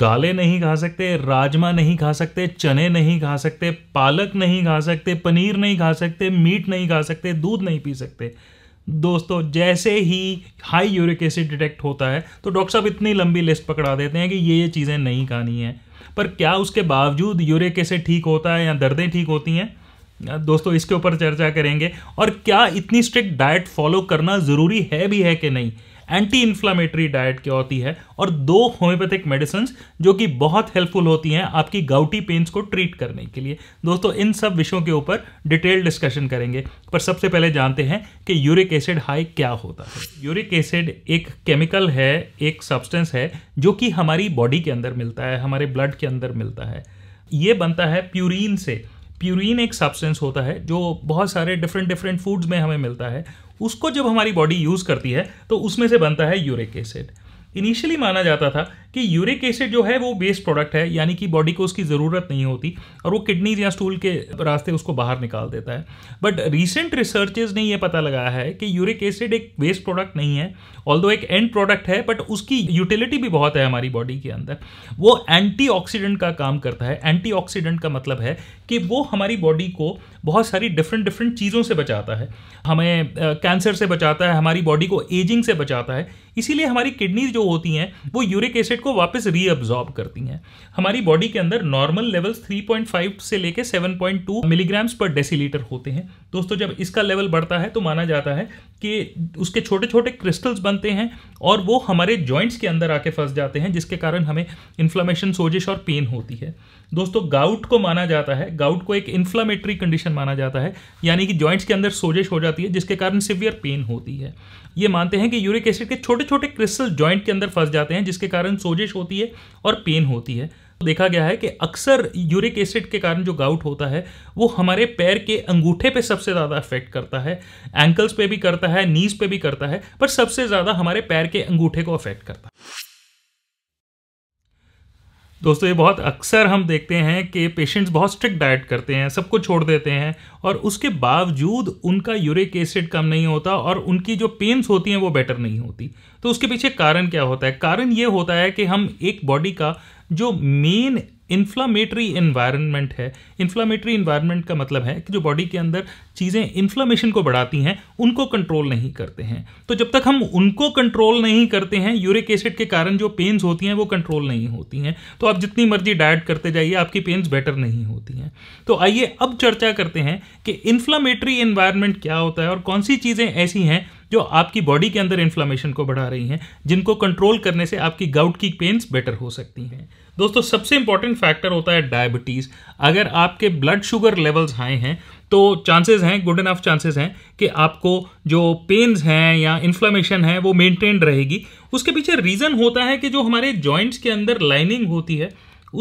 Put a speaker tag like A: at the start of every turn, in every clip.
A: दालें नहीं खा सकते राजमा नहीं खा सकते चने नहीं खा सकते पालक नहीं खा सकते पनीर नहीं खा सकते मीट नहीं खा सकते दूध नहीं पी सकते दोस्तों जैसे ही हाई यूरिक एसिड डिटेक्ट होता है तो डॉक्टर साहब इतनी लंबी लिस्ट पकड़ा देते हैं कि ये ये चीज़ें नहीं खानी हैं पर क्या उसके बावजूद यूरिक एसिड ठीक होता है या दर्दें ठीक होती हैं दोस्तों इसके ऊपर चर्चा करेंगे और क्या इतनी स्ट्रिक्ट डाइट फॉलो करना ज़रूरी है भी है कि नहीं एंटी इन्फ्लामेटरी डाइट क्या होती है और दो होम्योपैथिक मेडिसिन जो कि बहुत हेल्पफुल होती हैं आपकी गाउटी पेन्स को ट्रीट करने के लिए दोस्तों इन सब विषयों के ऊपर डिटेल डिस्कशन करेंगे पर सबसे पहले जानते हैं कि यूरिक एसिड हाई क्या होता है यूरिक एसिड एक केमिकल है एक सब्सटेंस है जो कि हमारी बॉडी के अंदर मिलता है हमारे ब्लड के अंदर मिलता है ये बनता है प्यूरिन से प्यूरिन एक सब्सटेंस होता है जो बहुत सारे डिफरेंट डिफरेंट फूड्स में हमें मिलता है उसको जब हमारी बॉडी यूज़ करती है तो उसमें से बनता है यूरिक एसिड इनिशियली माना जाता था कि यूरिक एसिड जो है वो बेस्ट प्रोडक्ट है यानी कि बॉडी को उसकी ज़रूरत नहीं होती और वो किडनीज या स्टूल के रास्ते उसको बाहर निकाल देता है बट रिसेंट रिसर्चेज ने ये पता लगाया है कि यूरिक एसिड एक वेस्ट प्रोडक्ट नहीं है ऑल एक एंड प्रोडक्ट है बट उसकी यूटिलिटी भी बहुत है हमारी बॉडी के अंदर वो एंटी का काम करता है एंटी का मतलब है कि वो हमारी बॉडी को बहुत सारी डिफरेंट डिफरेंट चीज़ों से बचाता है हमें कैंसर से बचाता है हमारी बॉडी को एजिंग से बचाता है इसीलिए हमारी किडनीज जो होती हैं वो यूरिक एसिड सल्फेट को वापस रीअब्जॉर्ब करती हैं हमारी बॉडी के अंदर नॉर्मल लेवल्स 3.5 से लेके 7.2 मिलीग्राम्स पर डेसीलीटर होते हैं दोस्तों जब इसका लेवल बढ़ता है तो माना जाता है कि उसके छोटे छोटे क्रिस्टल्स बनते हैं और वो हमारे जॉइंट्स के अंदर आके फंस जाते हैं जिसके कारण हमें इन्फ्लामेशन सोजिश और पेन होती है दोस्तों गाउट को माना जाता है गाउट को एक इन्फ्लामेटरी कंडीशन माना जाता है यानी कि जॉइंट्स के अंदर सोजिश हो जाती है जिसके कारण सिवियर पेन होती है ये मानते हैं कि यूरिक एसिड के छोटे छोटे क्रिस्टल जॉइंट के अंदर फंस जाते हैं जिसके कारण सोजिश होती है और पेन होती है तो देखा गया है कि अक्सर यूरिक एसिड के कारण जो गाउट होता है वो हमारे पैर के अंगूठे पे सबसे ज़्यादा इफेक्ट करता है एंकल्स पे भी करता है नीज पे भी करता है पर सबसे ज़्यादा हमारे पैर के अंगूठे को अफेक्ट करता है दोस्तों ये बहुत अक्सर हम देखते हैं कि पेशेंट्स बहुत स्ट्रिक्ट डाइट करते हैं सब कुछ छोड़ देते हैं और उसके बावजूद उनका यूरिक एसिड कम नहीं होता और उनकी जो पेन्स होती हैं वो बेटर नहीं होती तो उसके पीछे कारण क्या होता है कारण ये होता है कि हम एक बॉडी का जो मेन इन्फ्लामेटरी इन्वायरमेंट है इन्फ्लामेटरी इन्वायरमेंट का मतलब है कि जो बॉडी के अंदर चीज़ें इन्फ्लामेशन को बढ़ाती हैं उनको कंट्रोल नहीं करते हैं तो जब तक हम उनको कंट्रोल नहीं करते हैं यूरिक एसिड के कारण जो पेन्स होती हैं वो कंट्रोल नहीं होती हैं तो आप जितनी मर्जी डाइट करते जाइए आपकी पेन्स बेटर नहीं होती हैं तो आइए अब चर्चा करते हैं कि इन्फ्लामेटरी इन्वायरमेंट क्या होता है और कौन सी चीज़ें ऐसी हैं जो आपकी बॉडी के अंदर इन्फ्लामेशन को बढ़ा रही हैं जिनको कंट्रोल करने से आपकी गाउट की पेन्स बेटर हो सकती हैं दोस्तों सबसे इंपॉर्टेंट फैक्टर होता है डायबिटीज़ अगर आपके ब्लड शुगर लेवल्स हाई हैं तो चांसेस हैं गुड इनफ चांसेस हैं कि आपको जो पेन्स हैं या इन्फ्लामेशन है वो मेंटेन्ड रहेगी उसके पीछे रीज़न होता है कि जो हमारे जॉइंट्स के अंदर लाइनिंग होती है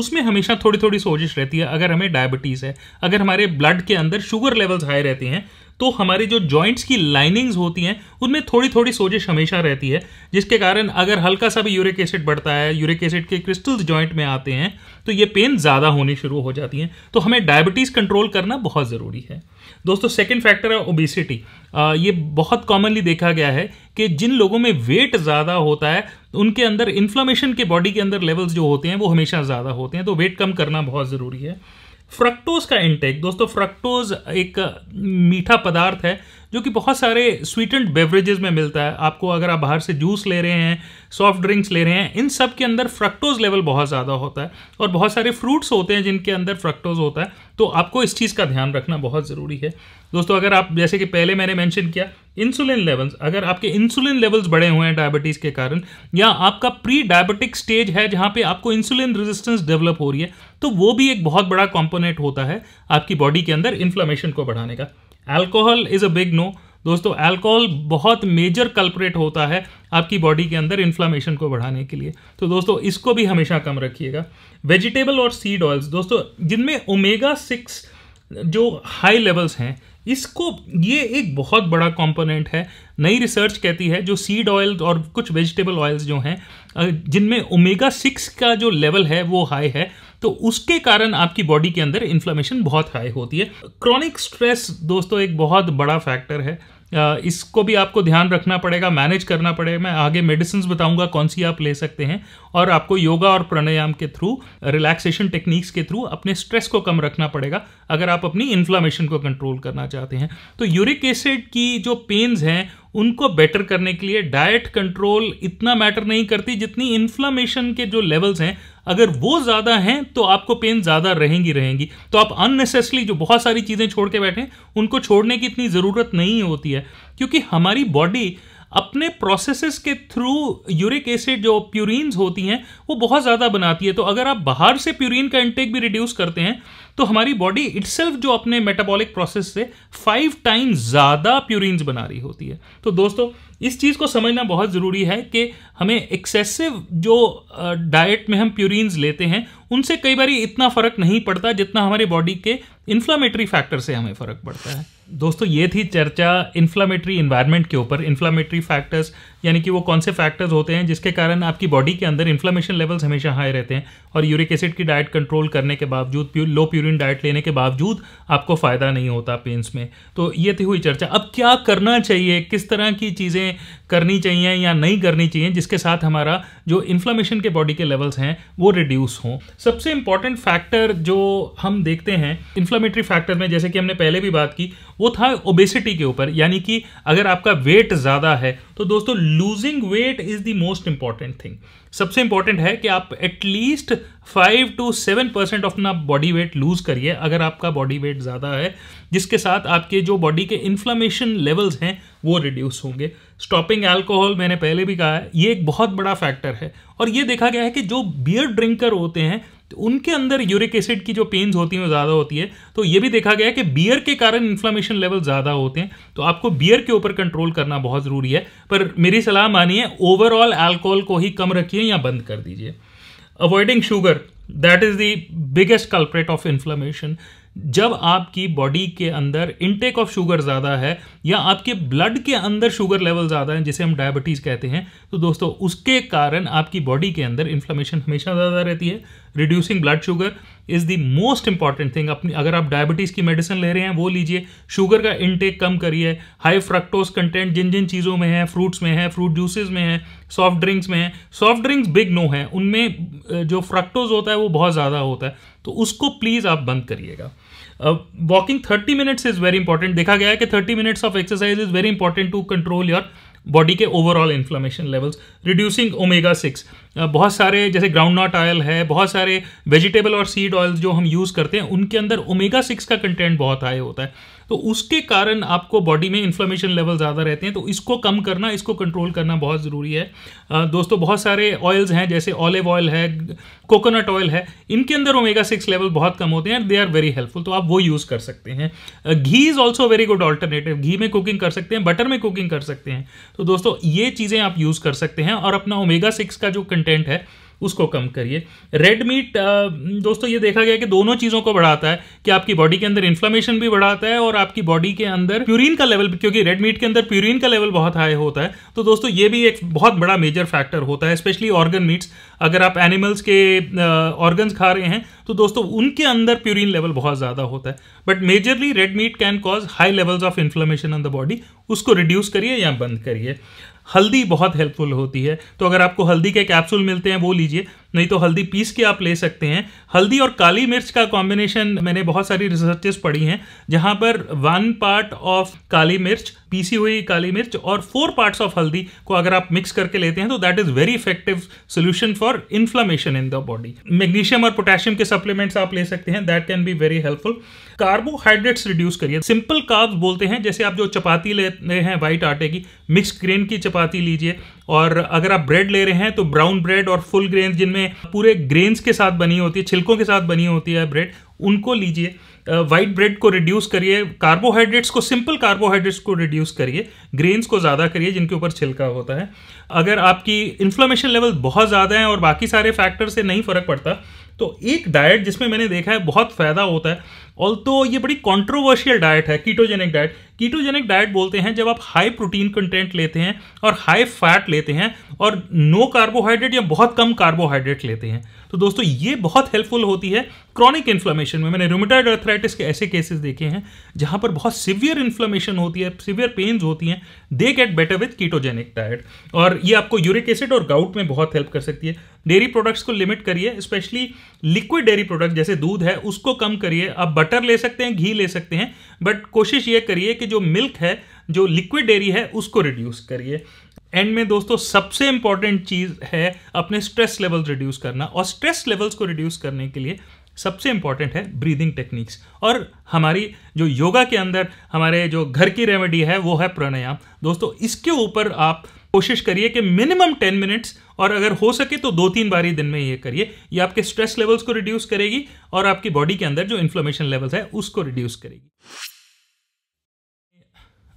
A: उसमें हमेशा थोड़ी थोड़ी सोजिश रहती है अगर हमें डायबिटीज़ है अगर हमारे ब्लड के अंदर शुगर लेवल्स हाई रहते हैं तो हमारी जो जॉइंट्स की लाइनिंग्स होती हैं उनमें थोड़ी थोड़ी सोजिश हमेशा रहती है जिसके कारण अगर हल्का सा भी यूरिक एसिड बढ़ता है यूरिक एसिड के क्रिस्टल्स जॉइंट में आते हैं तो ये पेन ज़्यादा होनी शुरू हो जाती हैं तो हमें डायबिटीज़ कंट्रोल करना बहुत ज़रूरी है दोस्तों सेकेंड फैक्टर है ओबिसिटी ये बहुत कॉमनली देखा गया है कि जिन लोगों में वेट ज़्यादा होता है उनके अंदर इन्फ्लामेशन के बॉडी के अंदर लेवल्स जो होते हैं वो हमेशा ज़्यादा होते हैं तो वेट कम करना बहुत ज़रूरी है फ्रक्टोज का इंटेक दोस्तों फ्रक्टोज एक मीठा पदार्थ है जो कि बहुत सारे स्वीटेंड बेवरेजेस में मिलता है आपको अगर आप बाहर से जूस ले रहे हैं सॉफ्ट ड्रिंक्स ले रहे हैं इन सब के अंदर फ्रक्टोज लेवल बहुत ज़्यादा होता है और बहुत सारे फ्रूट्स होते हैं जिनके अंदर फ्रक्टोज होता है तो आपको इस चीज़ का ध्यान रखना बहुत ज़रूरी है दोस्तों अगर आप जैसे कि पहले मैंने मैंशन किया इंसुलिन लेवल्स अगर आपके इंसुलिन लेवल्स बढ़े हुए हैं डायबिटीज़ के कारण या आपका प्री डायबिटिक स्टेज है जहाँ पर आपको इंसुलिन रेजिस्टेंस डेवलप हो रही है तो वो भी एक बहुत बड़ा कॉम्पोनेंट होता है आपकी बॉडी के अंदर इन्फ्लामेशन को बढ़ाने का alcohol is a big no दोस्तों अल्कोहल बहुत मेजर कल्परेट होता है आपकी बॉडी के अंदर इन्फ्लामेशन को बढ़ाने के लिए तो दोस्तों इसको भी हमेशा कम रखिएगा वेजिटेबल और सीड ऑयल्स दोस्तों जिनमें ओमेगा सिक्स जो हाई लेवल्स हैं इसको ये एक बहुत बड़ा कंपोनेंट है नई रिसर्च कहती है जो सीड ऑयल और कुछ वेजिटेबल ऑयल्स जो हैं जिनमें ओमेगा सिक्स का जो लेवल है वो हाई है तो उसके कारण आपकी बॉडी के अंदर इन्फ्लेमेशन बहुत हाई होती है क्रॉनिक स्ट्रेस दोस्तों एक बहुत बड़ा फैक्टर है इसको भी आपको ध्यान रखना पड़ेगा मैनेज करना पड़ेगा मैं आगे मेडिसिन बताऊंगा कौन सी आप ले सकते हैं और आपको योगा और प्राणायाम के थ्रू रिलैक्सेशन टेक्निक्स के थ्रू अपने स्ट्रेस को कम रखना पड़ेगा अगर आप अपनी इन्फ्लामेशन को कंट्रोल करना चाहते हैं तो यूरिक एसिड की जो पेन्स हैं उनको बेटर करने के लिए डाइट कंट्रोल इतना मैटर नहीं करती जितनी इन्फ्लामेशन के जो लेवल्स हैं अगर वो ज़्यादा हैं तो आपको पेन ज़्यादा रहेंगी रहेंगी तो आप अननेसेसरी जो बहुत सारी चीज़ें छोड़ के बैठे उनको छोड़ने की इतनी ज़रूरत नहीं होती है क्योंकि हमारी बॉडी अपने प्रोसेसेस के थ्रू यूरिक एसिड जो प्यूरिन होती हैं वो बहुत ज़्यादा बनाती है तो अगर आप बाहर से प्यूरिन का इंटेक भी रिड्यूस करते हैं तो हमारी बॉडी इट्सेल्फ जो अपने मेटाबॉलिक प्रोसेस से फाइव टाइम ज़्यादा प्यूरिन बना रही होती है तो दोस्तों इस चीज़ को समझना बहुत ज़रूरी है कि हमें एक्सेसिव जो डाइट में हम प्यूरिन लेते हैं उनसे कई बार इतना फ़र्क नहीं पड़ता जितना हमारी बॉडी के इन्फ्लामेटरी फैक्टर से हमें फ़र्क पड़ता है दोस्तों ये थी चर्चा इन्फ्लामेटरी इन्वायरमेंट के ऊपर इन्फ्लामेटरी फैक्टर्स यानी कि वो कौन से फैक्टर्स होते हैं जिसके कारण आपकी बॉडी के अंदर इन्फ्लामेशन लेवल्स हमेशा हाई रहते हैं और यूरिक एसिड की डाइट कंट्रोल करने के बावजूद प्यू, लो प्यूरिन डाइट लेने के बावजूद आपको फ़ायदा नहीं होता पेंस में तो ये थी हुई चर्चा अब क्या करना चाहिए किस तरह की चीज़ें करनी चाहिए या नहीं करनी चाहिए जिसके साथ हमारा जो इन्फ्लामेशन के बॉडी के लेवल्स हैं वो रिड्यूस हों सबसे इंपॉर्टेंट फैक्टर जो हम देखते हैं इन्फ्लामेटरी फैक्टर में जैसे कि हमने पहले भी बात की वो था ओबेसिटी के ऊपर यानी कि अगर आपका वेट ज़्यादा है तो दोस्तों losing weight is the most important thing सबसे इंपॉर्टेंट है कि आप at least five to seven percent of अपना बॉडी वेट लूज करिए अगर आपका बॉडी वेट ज़्यादा है जिसके साथ आपके जो बॉडी के इन्फ्लामेशन लेवल्स हैं वो रिड्यूस होंगे स्टॉपिंग अल्कोहल मैंने पहले भी कहा है ये एक बहुत बड़ा फैक्टर है और ये देखा गया है कि जो बियर ड्रिंकर होते हैं तो उनके अंदर यूरिक एसिड की जो पेन्स होती हैं वो ज़्यादा होती है तो ये भी देखा गया है कि बियर के कारण इन्फ्लामेशन लेवल ज़्यादा होते हैं तो आपको बियर के ऊपर कंट्रोल करना बहुत ज़रूरी है पर मेरी सलाह मानिए ओवरऑल एल्कोहल को ही कम रखिए या बंद कर दीजिए avoiding sugar that is the biggest culprit of inflammation जब आपकी बॉडी के अंदर इनटेक ऑफ शुगर ज़्यादा है या आपके ब्लड के अंदर शुगर लेवल ज़्यादा है जिसे हम डायबिटीज़ कहते हैं तो दोस्तों उसके कारण आपकी बॉडी के अंदर इन्फ्लेमेशन हमेशा ज़्यादा रहती है reducing blood sugar is the most important thing अपनी अगर आप डायबिटीज़ की मेडिसिन ले रहे हैं वो लीजिए शुगर का इनटेक कम करिए हाई फ्रक्टोज कंटेंट जिन जिन चीज़ों में है फ्रूट्स में है फ्रूट जूसेस में है सॉफ्ट ड्रिंक्स में है सॉफ्ट ड्रिंक्स बिग नो है उनमें जो फ्रक्टोज होता है वो बहुत ज़्यादा होता है तो उसको प्लीज़ आप बंद करिएगा walking thirty minutes is very important देखा गया है कि thirty minutes of exercise is very important to control your body के overall inflammation levels reducing omega six बहुत सारे जैसे ग्राउंड नट ऑयल है बहुत सारे वेजिटेबल और सीड ऑयल्स जो हम यूज़ करते हैं उनके अंदर ओमेगा सिक्स का कंटेंट बहुत हाई होता है तो उसके कारण आपको बॉडी में इन्फ्लामेशन लेवल ज़्यादा रहते हैं तो इसको कम करना इसको कंट्रोल करना बहुत ज़रूरी है uh, दोस्तों बहुत सारे ऑयल्स हैं जैसे ऑलिव ऑयल है कोकोनट ऑयल है इनके अंदर ओमेगा सिक्स लेवल बहुत कम होते हैं दे आर वेरी हेल्पफुल तो आप वो यूज़ कर सकते हैं uh, ghee is also very good alternative ghee में कुकिंग कर सकते हैं बटर में कुकिंग कर सकते हैं तो दोस्तों ये चीज़ें आप यूज़ कर सकते हैं और अपना ओमेगा सिक्स का जो कंटेंट है उसको कम करिए रेड मीट दोस्तों ये देखा गया कि दोनों चीज़ों को बढ़ाता है कि आपकी बॉडी के अंदर इन्फ्लामेशन भी बढ़ाता है और आपकी बॉडी के अंदर प्यूरिन का लेवल क्योंकि रेड मीट के अंदर प्यूरिन का लेवल बहुत हाई होता है तो दोस्तों ये भी एक बहुत बड़ा मेजर फैक्टर होता है स्पेशली ऑर्गन मीट्स अगर आप एनिमल्स के ऑर्गन्स खा रहे हैं तो दोस्तों उनके अंदर प्यूरिन लेवल बहुत ज़्यादा होता है but majorly red meat can cause high levels of inflammation on the body उसको रिड्यूस करिए या बंद करिए हल्दी बहुत हेल्पफुल होती है तो अगर आपको हल्दी के कैप्सूल मिलते हैं वो लीजिए नहीं तो हल्दी पीस के आप ले सकते हैं हल्दी और काली मिर्च का कॉम्बिनेशन मैंने बहुत सारी रिसर्चेस पढ़ी हैं जहाँ पर वन पार्ट ऑफ काली मिर्च पीसी हुई काली मिर्च और फोर पार्ट्स ऑफ हल्दी को अगर आप मिक्स करके लेते हैं तो that is very effective solution for inflammation in the body magnesium और पोटेशियम के सप्लीमेंट्स आप ले सकते हैं that can be very helpful carbohydrates reduce करिए सिंपल कार्ब्स बोलते हैं जैसे आप जो चपाती लेते हैं वाइट आटे की मिक्स ग्रेन की चपाती लीजिए और अगर आप ब्रेड ले रहे हैं तो ब्राउन ब्रेड और फुल ग्रेन जिनमें पूरे ग्रेन्स के साथ बनी होती है छिलकों के साथ बनी होती है ब्रेड उनको लीजिए वाइट ब्रेड को रिड्यूस करिए कार्बोहाइड्रेट्स को सिंपल कार्बोहाइड्रेट्स को रिड्यूस करिए ग्रेन्स को ज़्यादा करिए जिनके ऊपर छिलका होता है अगर आपकी इन्फ्लोमेशन लेवल बहुत ज़्यादा है और बाकी सारे फैक्टर से नहीं फ़र्क पड़ता तो एक डाइट जिसमें मैंने देखा है बहुत फ़ायदा होता है ऑल तो ये बड़ी कॉन्ट्रोवर्शियल डाइट है कीटोजेनिक डाइट कीटोजेनिक डाइट बोलते हैं जब आप हाई प्रोटीन कंटेंट लेते हैं और हाई फैट लेते हैं और नो कार्बोहाइड्रेट या बहुत कम कार्बोहाइड्रेट लेते हैं तो दोस्तों ये बहुत हेल्पफुल होती है क्रॉनिक इन्फ्लामेशन ऑपरेशन में मैंने रोमेटाइड अर्थराइटिस के ऐसे केसेस देखे हैं जहां पर बहुत सिवियर इन्फ्लेमेशन होती है सिवियर पेन्स होती हैं they get better with ketogenic diet और ये आपको यूरिक एसिड और गाउट में बहुत हेल्प कर सकती है डेयरी प्रोडक्ट्स को लिमिट करिए स्पेशली लिक्विड डेयरी प्रोडक्ट जैसे दूध है उसको कम करिए आप बटर ले सकते हैं घी ले सकते हैं बट कोशिश ये करिए कि जो मिल्क है जो लिक्विड डेयरी है उसको रिड्यूस करिए एंड में दोस्तों सबसे इंपॉर्टेंट चीज़ है अपने स्ट्रेस लेवल्स रिड्यूस करना और स्ट्रेस लेवल्स को रिड्यूस करने के लिए सबसे इम्पॉर्टेंट है ब्रीदिंग टेक्निक्स और हमारी जो योगा के अंदर हमारे जो घर की रेमेडी है वो है प्राणायाम दोस्तों इसके ऊपर आप कोशिश करिए कि मिनिमम टेन मिनट्स और अगर हो सके तो दो तीन बार ही दिन में ये करिए ये आपके स्ट्रेस लेवल्स को रिड्यूस करेगी और आपकी बॉडी के अंदर जो इन्फ्लोमेशन लेवल्स है उसको रिड्यूस करेगी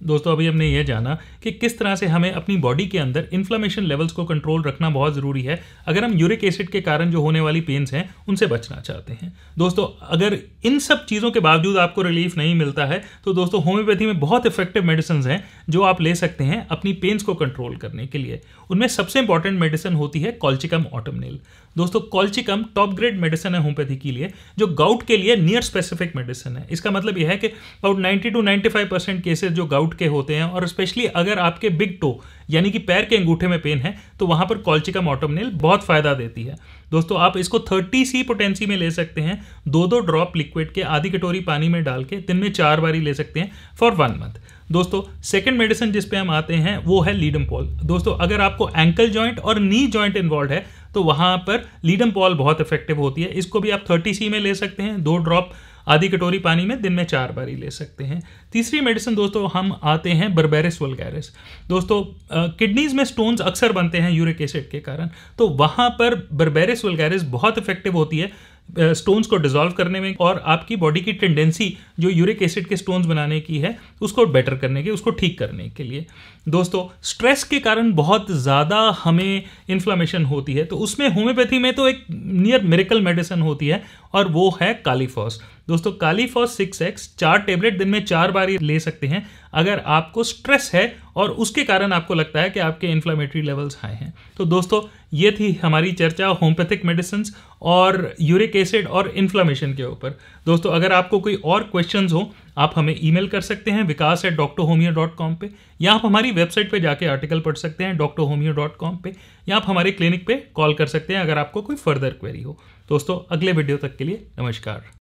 A: दोस्तों अभी हमने ये जाना कि किस तरह से हमें अपनी बॉडी के अंदर इन्फ्लामेशन लेवल्स को कंट्रोल रखना बहुत ज़रूरी है अगर हम यूरिक एसिड के कारण जो होने वाली पेन्स हैं उनसे बचना चाहते हैं दोस्तों अगर इन सब चीज़ों के बावजूद आपको रिलीफ नहीं मिलता है तो दोस्तों होम्योपैथी में बहुत इफेक्टिव मेडिसिन हैं जो आप ले सकते हैं अपनी पेन्स को कंट्रोल करने के लिए उनमें सबसे इंपॉर्टेंट मेडिसिन होती है कॉल्चिकम ऑटमनेल दोस्तों कॉल्चिकम टॉप ग्रेड मेडिसिन है होम्योपैथी के लिए जो गाउट के लिए नियर स्पेसिफिक मेडिसिन है इसका मतलब यह है कि about ninety to ninety five percent cases जो गाउट फुट के होते हैं और स्पेशली अगर आपके बिग टो यानी कि पैर के अंगूठे में पेन है तो वहाँ पर कॉल्चिका नेल बहुत फ़ायदा देती है दोस्तों आप इसको 30 सी पोटेंसी में ले सकते हैं दो दो ड्रॉप लिक्विड के आधी कटोरी पानी में डाल के दिन में चार बारी ले सकते हैं फॉर वन मंथ दोस्तों सेकंड मेडिसिन जिस पे हम आते हैं वो है लीडम पॉल दोस्तों अगर आपको एंकल जॉइंट और नी जॉइंट इन्वॉल्व है तो वहाँ पर लीडम पॉल बहुत इफेक्टिव होती है इसको भी आप थर्टी सी में ले सकते हैं दो ड्रॉप आधी कटोरी पानी में दिन में चार बारी ले सकते हैं तीसरी मेडिसिन दोस्तों हम आते हैं बर्बेरिस वलगैरिस दोस्तों किडनीज में स्टोन्स अक्सर बनते हैं यूरिक एसिड के कारण तो वहाँ पर बर्बेरिस वलगैरिस बहुत इफेक्टिव होती है स्टोन्स को डिजोल्व करने में और आपकी बॉडी की टेंडेंसी जो यूरिक एसिड के स्टोन्स बनाने की है उसको बेटर करने के उसको ठीक करने के लिए दोस्तों स्ट्रेस के कारण बहुत ज़्यादा हमें इन्फ्लामेशन होती है तो उसमें होम्योपैथी में तो एक नियर मेरिकल मेडिसिन होती है और वो है कालीफॉस दोस्तों फॉर सिक्स एक्स चार टेबलेट दिन में चार बार ही ले सकते हैं अगर आपको स्ट्रेस है और उसके कारण आपको लगता है कि आपके इन्फ्लामेटरी लेवल्स हाई हैं तो दोस्तों ये थी हमारी चर्चा होम्योपैथिक मेडिसिन और यूरिक एसिड और इन्फ्लामेशन के ऊपर दोस्तों अगर आपको कोई और क्वेश्चन हो आप हमें ई कर सकते हैं Vikas at doctor homeo dot com पर या आप हमारी वेबसाइट पर जाके आर्टिकल पढ़ सकते हैं डॉक्टर होमियो डॉट कॉम पर या आप हमारे क्लिनिक पर कॉल कर सकते हैं अगर आपको कोई फर्दर क्वेरी हो दोस्तों अगले वीडियो तक के लिए नमस्कार